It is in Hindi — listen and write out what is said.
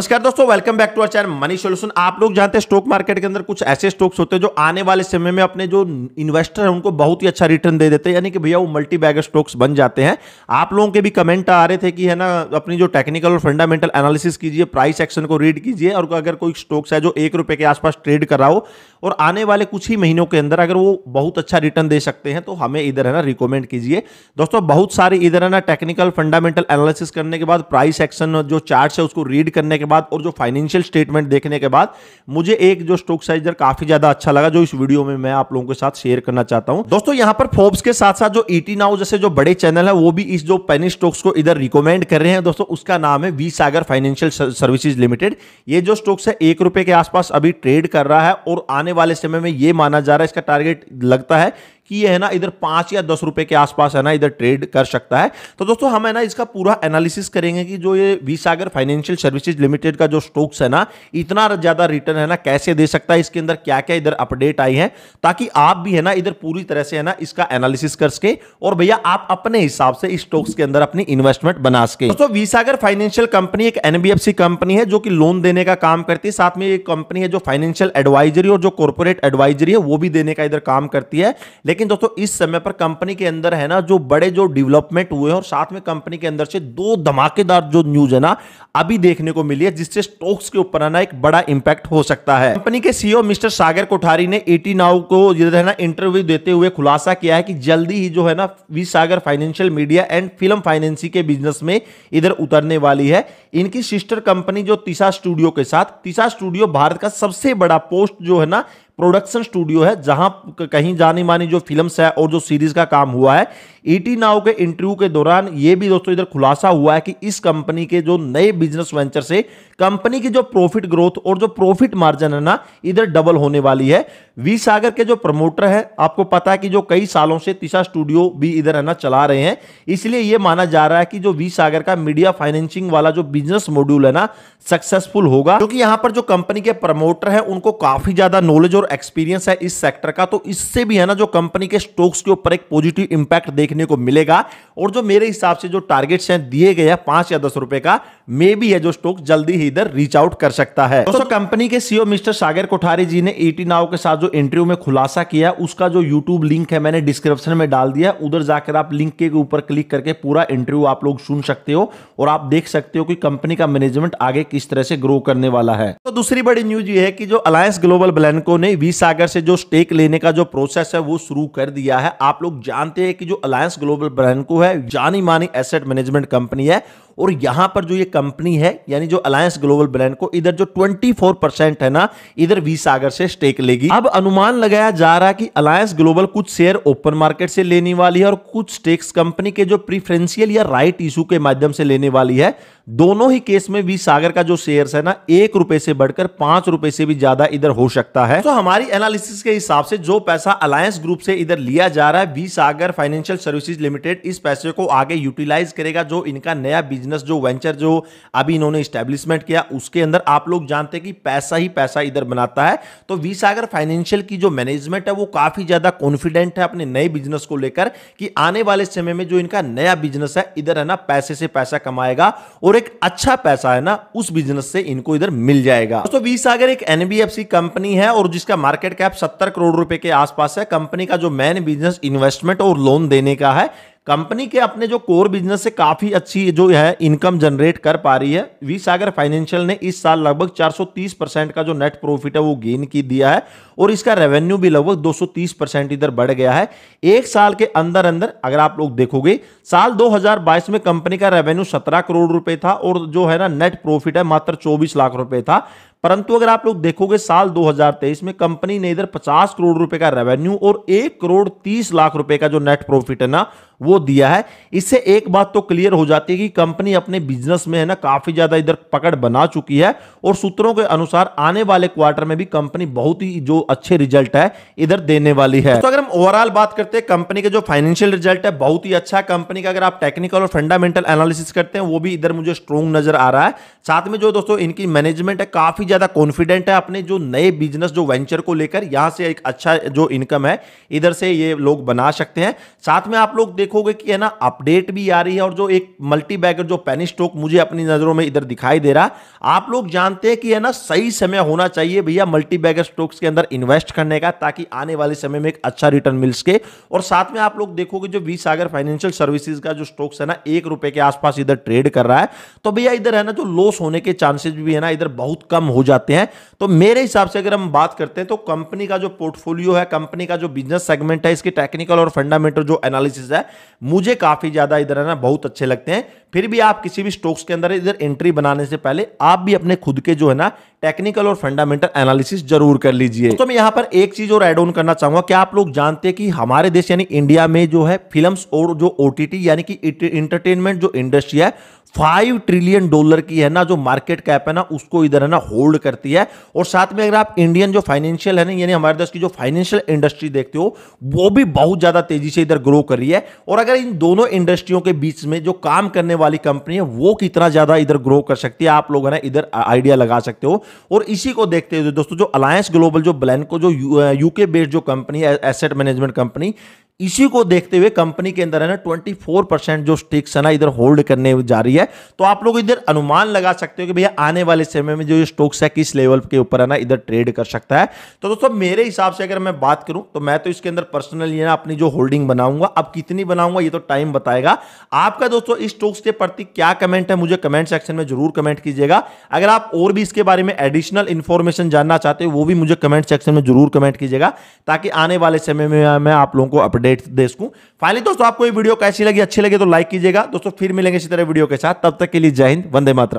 नमस्कार दोस्तों welcome back to our channel money solution आप लोग जानते हैं स्टॉक मार्केट के अंदर कुछ ऐसे स्टॉक्स होते हैं जो आने वाले समय में अपने जो इन्वेस्टर हैं उनको बहुत ही अच्छा रिटर्न दे देते हैं यानी कि भैया वो मल्टी बैगर स्टॉक्स बन जाते हैं आप लोगों के भी कमेंट आ रहे थे कि है ना अपनी जो टेक्निकल और फंडामेंटल एनालिसिस कीजिए प्राइस एक्शन को रीड कीजिए और अगर कोई स्टॉक्स है जो एक रुपये के आसपास ट्रेड कर रहा हो और आने वाले कुछ ही महीनों के अंदर अगर वो बहुत अच्छा रिटर्न दे सकते हैं तो हमें इधर है ना रिकमेंड कीजिए दोस्तों बहुत सारे इधर है ना टेक्निकल फंडामेंटल एनालिसिस करने के बाद प्राइस एक्शन जो चार्ट है उसको रीड करने के बाद और जो फाइनेंशियल स्टेटमेंट देखने के बाद मुझे एक जो स्टॉक साइजर काफी ज्यादा अच्छा लगा जो इस वीडियो में मैं आप लोगों के साथ शेयर करना चाहता हूं दोस्तों यहां पर फोर्ब्स के साथ साथ जो ईटी e नाउ जैसे जो बड़े चैनल है वो भी इस जो पेनी स्टॉक्स को इधर रिकमेंड कर रहे हैं दोस्तों उसका नाम है V Sagar financial services limited ये जो स्टॉक्स है एक रुपए के आसपास अभी ट्रेड कर रहा है और आने वाले समय में ये माना जा रहा है इसका टारगेट लगता है कि ये है ना इधर पांच या दस रुपए के आसपास है ना इधर ट्रेड कर सकता है तो दोस्तों हम है ना इसका पूरा एनालिसिस करेंगे कि जो ये V Sagar financial services limited का जो स्टॉक्स है ना इतना ज़्यादा रिटर्न है ना कैसे दे सकता है इसके अंदर क्या क्या इधर अपडेट आई है ताकि आप भी है ना इधर पूरी तरह से है ना इसका एनालिसिस कर सके और भैया आप अपने हिसाब से इस स्टॉक्स के अंदर अपनी इन्वेस्टमेंट बना सके दोस्तों वी सागर फाइनेंशियल कंपनी एक एनबीएफसी कंपनी है जो कि लोन देने का काम करती है साथ में एक कंपनी है जो फाइनेंशियल एडवाइजरी और जो कॉर्पोरेट एडवाइजरी है वो भी देने का इधर काम करती है लेकिन लेकिन दोस्तों इस समय पर कंपनी के अंदर है ना जो बड़े जो डेवलपमेंट हुए हैं और साथ में कंपनी के अंदर से दो धमाकेदार जो न्यूज है ना अभी देखने को मिली है जिससे स्टॉक्स के ऊपर है ना एक बड़ा इंपैक्ट हो सकता है कंपनी के CEO e mister Sagar Kothari ने एटी नाउ को है ना इंटरव्यू देते हुए खुलासा किया है कि जल्दी ही जो है ना V Sagar financial media and film financing के बिजनेस में इधर उतरने वाली है इनकी सिस्टर कंपनी जो तीसा स्टूडियो के साथ तीसा स्टूडियो भारत का सबसे बड़ा पोस्ट जो है ना प्रोडक्शन स्टूडियो है जहां कहीं जानी मानी जो फिल्म्स है और जो सीरीज का काम हुआ है ईटी e नाव के इंटरव्यू के दौरान यह भी दोस्तों इधर खुलासा हुआ है कि इस कंपनी के जो नए बिजनेस वेंचर से कंपनी की जो प्रॉफिट ग्रोथ और जो प्रॉफिट मार्जिन है ना इधर डबल होने वाली है वी सागर के जो प्रमोटर है आपको पता है कि जो कई सालों से तिशा स्टूडियो भी इधर है ना चला रहे हैं इसलिए यह माना जा रहा है कि जो वी सागर का मीडिया फाइनेंसिंग वाला जो बिजनेस मॉड्यूल है ना सक्सेसफुल होगा क्योंकि यहां पर जो कंपनी के प्रमोटर है उनको काफी ज्यादा नॉलेज और एक्सपीरियंस है इस सेक्टर का तो इससे भी है ना जो कंपनी के स्टॉक्स के ऊपर एक पॉजिटिव इंपैक्ट देखने को मिलेगा और जो मेरे हिसाब से जो टारगेट्स हैं दिए गए हैं पांच या दस रुपए का मे भी है जो स्टॉक जल्दी ही इधर रीच आउट कर सकता है दोस्तों कंपनी के CEO e mister Sagar Kothari ji ने एटी नाव के साथ जो इंटरव्यू में खुलासा किया उसका जो यूट्यूब लिंक है मैंने डिस्क्रिप्शन में डाल दिया उधर जाकर आप लिंक के ऊपर क्लिक करके पूरा इंटरव्यू आप लोग सुन सकते हो और आप देख सकते हो कि कंपनी का मैनेजमेंट आगे किस तरह से ग्रो करने वाला है तो दूसरी बड़ी न्यूज ये है कि जो अलायंस ग्लोबल ब्लैंको ने ने वी सागर से जो स्टेक लेने का जो प्रोसेस है वो शुरू कर दिया है आप लोग जानते हैं कि जो अलायंस ग्लोबल ब्रांड को है जानी मानी एसेट मैनेजमेंट कंपनी है और यहां पर जो ये कंपनी है यानी जो अलायंस ग्लोबल ब्रांड को इधर जो 24 परसेंट है ना इधर वी सागर से स्टेक लेगी अब अनुमान लगाया जा रहा है कि अलायंस ग्लोबल कुछ शेयर ओपन मार्केट से लेने वाली है और कुछ स्टेक्स कंपनी के जो प्रीफरेंशियल या राइट इशू के माध्यम से लेने वाली है दोनों ही केस में वी सागर का जो शेयर है ना एक रुपए से बढ़कर पांच रुपए से भी ज्यादा इधर हो सकता है तो हमारी एनालिसिस के हिसाब से जो पैसा अलायंस ग्रुप से इधर लिया जा रहा है V Sagar financial services limited इस पैसे को आगे यूटिलाइज करेगा जो इनका नया बिजनेस बिजनेस जो वेंचर जो अभी इन्होंने स्टैब्लिशमेंट किया उसके अंदर आप लोग जानते हैं कि पैसा ही पैसा इधर बनाता है तो वी सागर फाइनेंशियल की जो मैनेजमेंट है वो काफ़ी ज़्यादा कॉन्फिडेंट है अपने नए बिजनेस को लेकर कि आने वाले समय में जो इनका नया बिजनेस है इधर है ना पैसे से पैसा कमाएगा और एक अच्छा पैसा है ना उस बिजनेस से इनको इधर मिल जाएगा तो वी सागर एक एनबीएफसी कंपनी है और जिसका मार्केट कैप सत्तर करोड़ रुपए के आसपास है कंपनी का जो मेन बिजनेस इन्वेस्टमेंट और लोन देने का है कंपनी के अपने जो कोर बिजनेस से काफी अच्छी जो है इनकम जनरेट कर पा रही है वी सागर फाइनेंशियल ने इस साल लगभग 430 परसेंट का जो नेट प्रॉफिट है वो गेन की दिया है और इसका रेवेन्यू भी लगभग 230 परसेंट इधर बढ़ गया है एक साल के अंदर अंदर अगर आप लोग देखोगे साल 2022 में कंपनी का रेवेन्यू 17 करोड़ रुपए था और जो है ना नेट प्रॉफिट है मात्र 24 लाख रुपए था परंतु अगर आप लोग देखोगे साल 2023 में कंपनी ने इधर 50 करोड़ रुपए का रेवेन्यू और एक करोड़ 30 लाख रुपए का जो नेट प्रॉफिट है ना वो दिया है इससे एक बात तो क्लियर हो जाती है कि कंपनी अपने बिजनेस में है ना काफी ज्यादा इधर पकड़ बना चुकी है और सूत्रों के अनुसार आने वाले क्वार्टर में भी कंपनी बहुत ही जो अच्छे रिजल्ट है इधर देने वाली है तो अगर हम ओवरऑल बात करते हैं कंपनी के जो फाइनेंशियल रिजल्ट है बहुत ही अच्छा है कंपनी का अगर आप टेक्निकल और फंडामेंटल एनालिसिस करते हैं वो भी इधर मुझे स्ट्रॉन्ग नजर आ रहा है साथ में जो दोस्तों इनकी मैनेजमेंट है काफी ज़्यादा कॉन्फिडेंट है अपने जो नए बिजनेस जो वेंचर को लेकर यहाँ से एक अच्छा जो इनकम है इधर से ये लोग बना सकते हैं साथ में आप लोग देखोगे कि है ना अपडेट भी आ रही है और जो एक मल्टी बैगर जो पेनी स्टॉक मुझे अपनी नज़रों में इधर दिखाई दे रहा आप लोग जानते हैं कि है ना सही समय होना चाहिए भैया मल्टी बैगर स्टॉक्स के अंदर इन्वेस्ट करने का ताकि आने वाले समय में एक अच्छा रिटर्न मिल सके और साथ में आप लोग देखोगे जो वी सागर फाइनेंशियल सर्विसेज का जो स्टॉक्स है ना एक रुपए के आसपास इधर ट्रेड कर रहा है तो भैया इधर है ना जो लॉस होने के चांसेस भी है ना इधर बहुत कम हो जाते हैं तो मेरे हिसाब से अगर हम बात करते हैं तो कंपनी का जो पोर्टफोलियो है कंपनी का जो बिजनेस सेगमेंट है इसके टेक्निकल और फंडामेंटल जो एनालिसिस है मुझे काफ़ी ज़्यादा इधर है ना बहुत अच्छे लगते हैं फिर भी आप किसी भी स्टॉक्स के अंदर इधर एंट्री बनाने से पहले आप भी अपने खुद के जो है ना टेक्निकल और फंडामेंटल एनालिसिस जरूर कर लीजिए तो मैं यहाँ पर एक चीज और एड ऑन करना चाहूंगा क्या आप लोग जानते हैं कि हमारे देश यानी इंडिया में जो है फिल्म और जो ओ यानी कि इंटरटेनमेंट जो इंडस्ट्री है फाइव ट्रिलियन डॉलर की है ना जो मार्केट कैप है ना उसको इधर है ना होल्ड करती है और साथ में अगर आप इंडियन जो फाइनेंशियल है ना यानी हमारे देश की जो फाइनेंशियल इंडस्ट्री देखते हो वो भी बहुत ज्यादा तेजी से इधर ग्रो कर रही है और अगर इन दोनों इंडस्ट्रियों के बीच में जो काम करने वाली कंपनी है वो कितना ज्यादा इधर ग्रो कर सकती है आप लोग है ना इधर आइडिया लगा सकते हो और इसी को देखते हुए दोस्तों जो अलायंस ग्लोबल जो को जो यूके बेस्ड uh, जो कंपनी एसेट मैनेजमेंट कंपनी इसी को देखते हुए कंपनी के अंदर है ना ट्वेंटी फोर परसेंट जो स्टिक्स है ना इधर होल्ड करने जा रही है तो आप लोग इधर अनुमान लगा सकते हो कि भैया आने वाले समय में जो ये स्टॉक्स है किस लेवल के ऊपर है ना इधर ट्रेड कर सकता है तो दोस्तों मेरे हिसाब से अगर मैं बात करूं तो मैं तो इसके अंदर पर्सनली ना अपनी जो होल्डिंग बनाऊंगा अब कितनी बनाऊंगा ये तो टाइम बताएगा आपका दोस्तों इस स्टॉक्स के प्रति क्या कमेंट है मुझे कमेंट सेक्शन में जरूर कमेंट कीजिएगा अगर आप और भी इसके बारे में एडिशनल इन्फॉर्मेशन जानना चाहते हो वो भी मुझे कमेंट सेक्शन में जरूर कमेंट कीजिएगा ताकि आने वाले समय में मैं आप लोगों को अपडेट अपडेट दे को फाइनली दोस्तों आपको ये वीडियो कैसी लगी अच्छी लगी तो लाइक कीजिएगा दोस्तों फिर मिलेंगे इसी तरह वीडियो के साथ तब तक के लिए जय हिंद वंदे मातरम